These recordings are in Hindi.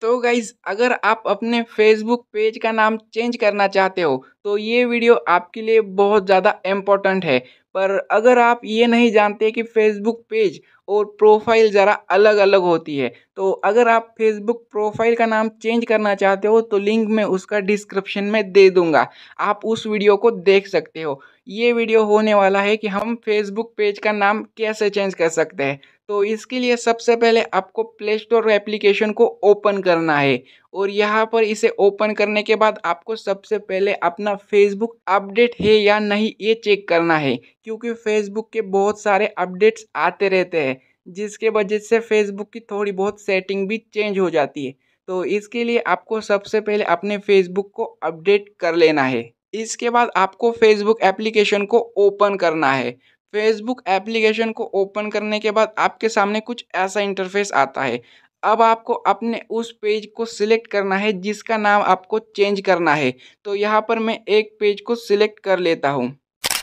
तो गाइज अगर आप अपने फेसबुक पेज का नाम चेंज करना चाहते हो तो ये वीडियो आपके लिए बहुत ज़्यादा इम्पोर्टेंट है पर अगर आप ये नहीं जानते कि फेसबुक पेज और प्रोफाइल ज़रा अलग अलग होती है तो अगर आप फेसबुक प्रोफाइल का नाम चेंज करना चाहते हो तो लिंक मैं उसका डिस्क्रिप्शन में दे दूंगा आप उस वीडियो को देख सकते हो ये वीडियो होने वाला है कि हम फेसबुक पेज का नाम कैसे चेंज कर सकते हैं तो इसके लिए सबसे पहले आपको प्ले स्टोर एप्लीकेशन को ओपन करना है और यहाँ पर इसे ओपन करने के बाद आपको सबसे पहले अपना फेसबुक अपडेट है या नहीं ये चेक करना है क्योंकि फेसबुक के बहुत सारे अपडेट्स आते रहते हैं जिसके वजह से फेसबुक की थोड़ी बहुत सेटिंग भी चेंज हो जाती है तो इसके लिए आपको सबसे पहले अपने फेसबुक को अपडेट कर लेना है इसके बाद आपको फेसबुक एप्लीकेशन को ओपन करना है फेसबुक एप्लीकेशन को ओपन करने के बाद आपके सामने कुछ ऐसा इंटरफेस आता है अब आपको अपने उस पेज को सिलेक्ट करना है जिसका नाम आपको चेंज करना है तो यहाँ पर मैं एक पेज को सिलेक्ट कर लेता हूँ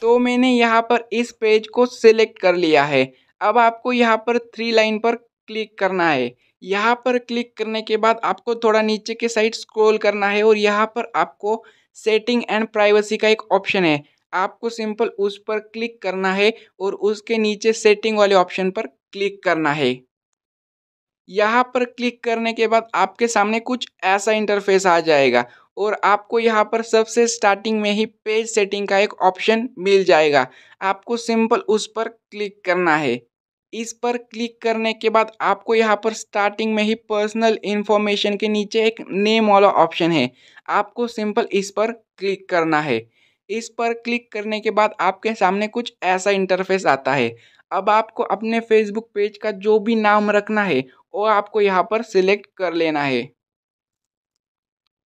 तो मैंने यहाँ पर इस पेज को सिलेक्ट कर लिया है अब आपको यहाँ पर थ्री लाइन पर क्लिक करना है यहाँ पर क्लिक करने के बाद आपको थोड़ा नीचे के साइड स्क्रॉल करना है और यहाँ पर आपको सेटिंग एंड प्राइवेसी का एक ऑप्शन है आपको सिंपल उस पर क्लिक करना है और उसके नीचे सेटिंग वाले ऑप्शन पर क्लिक करना है यहाँ पर क्लिक करने के बाद आपके सामने कुछ ऐसा इंटरफेस आ जाएगा और आपको यहाँ पर सबसे स्टार्टिंग में ही पेज सेटिंग का एक ऑप्शन मिल जाएगा आपको सिंपल उस पर क्लिक करना है इस पर क्लिक करने के बाद आपको यहाँ पर स्टार्टिंग में ही पर्सनल इन्फॉर्मेशन के नीचे एक नेम वाला ऑप्शन है आपको सिंपल इस पर क्लिक करना है इस पर क्लिक करने के बाद आपके सामने कुछ ऐसा इंटरफेस आता है अब आपको अपने फेसबुक पेज का जो भी नाम रखना है वो आपको यहाँ पर सिलेक्ट कर लेना है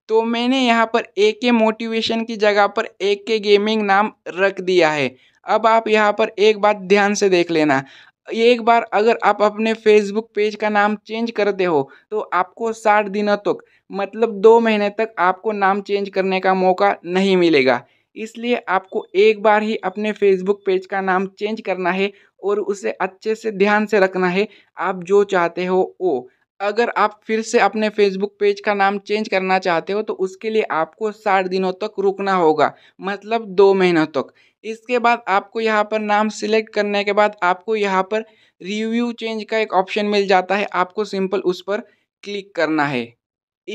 तो मैंने यहाँ पर ए के मोटिवेशन की जगह पर ए के गेमिंग नाम रख दिया है अब आप यहाँ पर एक बात ध्यान से देख लेना एक बार अगर आप अपने फेसबुक पेज का नाम चेंज करते हो तो आपको साठ दिनों तक मतलब दो महीने तक आपको नाम चेंज करने का मौका नहीं मिलेगा इसलिए आपको एक बार ही अपने फेसबुक पेज का नाम चेंज करना है और उसे अच्छे से ध्यान से रखना है आप जो चाहते हो वो अगर आप फिर से अपने फेसबुक पेज का नाम चेंज करना चाहते हो तो उसके लिए आपको साठ दिनों तक रुकना होगा मतलब दो महीनों तक इसके बाद आपको यहाँ पर नाम सिलेक्ट करने के बाद आपको यहाँ पर रिव्यू चेंज का एक ऑप्शन मिल जाता है आपको सिंपल उस पर क्लिक करना है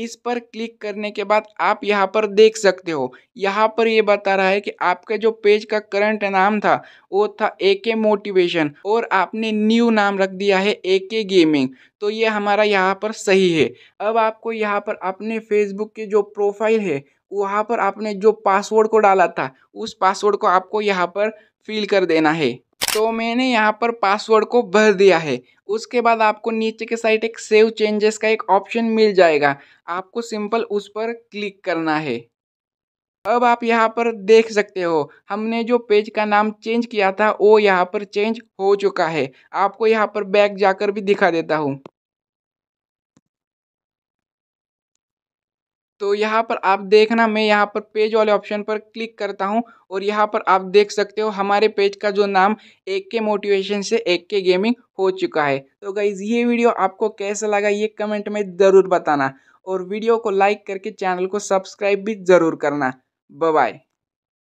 इस पर क्लिक करने के बाद आप यहाँ पर देख सकते हो यहाँ पर ये बता रहा है कि आपका जो पेज का करंट नाम था वो था ए के मोटिवेशन और आपने न्यू नाम रख दिया है ए के गेमिंग तो ये हमारा यहाँ पर सही है अब आपको यहाँ पर अपने फेसबुक के जो प्रोफाइल है वहाँ पर आपने जो पासवर्ड को डाला था उस पासवर्ड को आपको यहाँ पर फिल कर देना है तो मैंने यहाँ पर पासवर्ड को भर दिया है उसके बाद आपको नीचे के साइड एक सेव चेंजेस का एक ऑप्शन मिल जाएगा आपको सिंपल उस पर क्लिक करना है अब आप यहाँ पर देख सकते हो हमने जो पेज का नाम चेंज किया था वो यहाँ पर चेंज हो चुका है आपको यहाँ पर बैक जाकर भी दिखा देता हूँ तो यहाँ पर आप देखना मैं यहाँ पर पेज वाले ऑप्शन पर क्लिक करता हूँ और यहाँ पर आप देख सकते हो हमारे पेज का जो नाम एक के मोटिवेशन से एक के गेमिंग हो चुका है तो गाइज़ ये वीडियो आपको कैसा लगा ये कमेंट में ज़रूर बताना और वीडियो को लाइक करके चैनल को सब्सक्राइब भी ज़रूर करना बाय